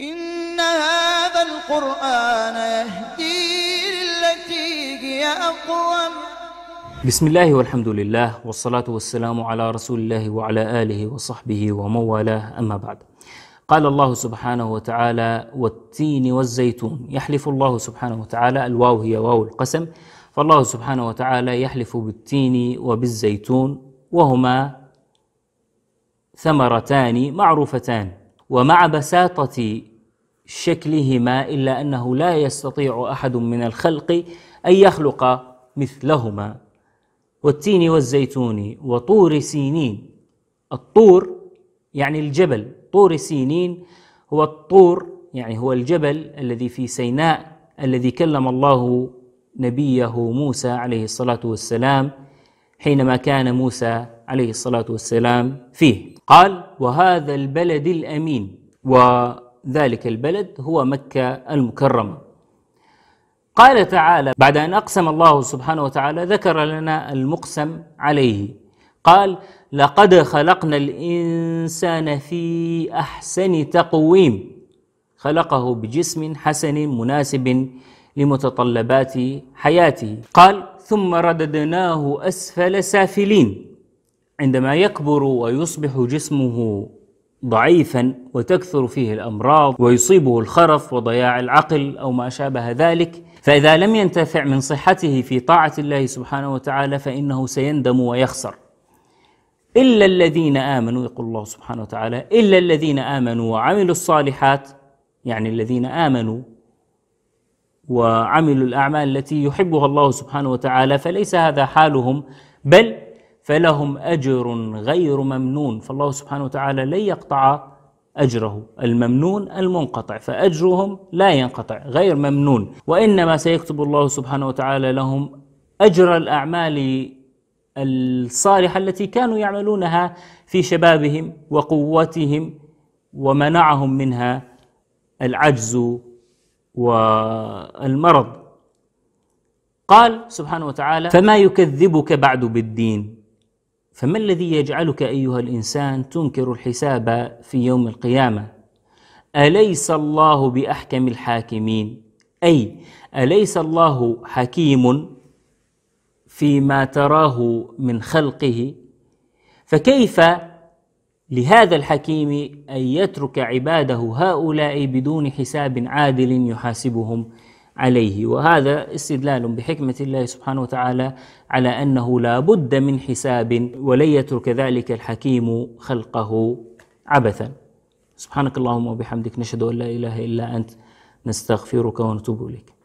إن هذا القرآن يهدي للتي هي أقوم بسم الله والحمد لله والصلاة والسلام على رسول الله وعلى آله وصحبه ومن والاه أما بعد قال الله سبحانه وتعالى والتين والزيتون يحلف الله سبحانه وتعالى الواو هي واو القسم فالله سبحانه وتعالى يحلف بالتين وبالزيتون وهما ثمرتان معروفتان ومع بساطة شكلهما إلا أنه لا يستطيع أحد من الخلق أن يخلق مثلهما والتين والزيتون وطور سينين الطور يعني الجبل طور سينين هو الطور يعني هو الجبل الذي في سيناء الذي كلم الله نبيه موسى عليه الصلاة والسلام حينما كان موسى عليه الصلاة والسلام فيه قال وهذا البلد الأمين وذلك البلد هو مكة المكرمة قال تعالى بعد أن أقسم الله سبحانه وتعالى ذكر لنا المقسم عليه قال لقد خلقنا الإنسان في أحسن تقويم خلقه بجسم حسن مناسب لمتطلبات حياته قال ثم رددناه أسفل سافلين عندما يكبر ويصبح جسمه ضعيفا وتكثر فيه الامراض ويصيبه الخرف وضياع العقل او ما شابه ذلك فاذا لم ينتفع من صحته في طاعه الله سبحانه وتعالى فانه سيندم ويخسر الا الذين امنوا يقول الله سبحانه وتعالى الا الذين امنوا وعملوا الصالحات يعني الذين امنوا وعملوا الاعمال التي يحبها الله سبحانه وتعالى فليس هذا حالهم بل فلهم أجر غير ممنون فالله سبحانه وتعالى لن يقطع أجره الممنون المنقطع فأجرهم لا ينقطع غير ممنون وإنما سيكتب الله سبحانه وتعالى لهم أجر الأعمال الصالحة التي كانوا يعملونها في شبابهم وقوتهم ومنعهم منها العجز والمرض قال سبحانه وتعالى فما يكذبك بعد بالدين فما الذي يجعلك أيها الإنسان تنكر الحساب في يوم القيامة أليس الله بأحكم الحاكمين أي أليس الله حكيم فيما تراه من خلقه فكيف لهذا الحكيم أن يترك عباده هؤلاء بدون حساب عادل يحاسبهم عليه وهذا استدلال بحكمة الله سبحانه وتعالى على أنه لا بد من حساب ولن يترك ذلك الحكيم خلقه عبثا سبحانك اللهم وبحمدك نشهد أن لا إله إلا أنت نستغفرك ونتوب إليك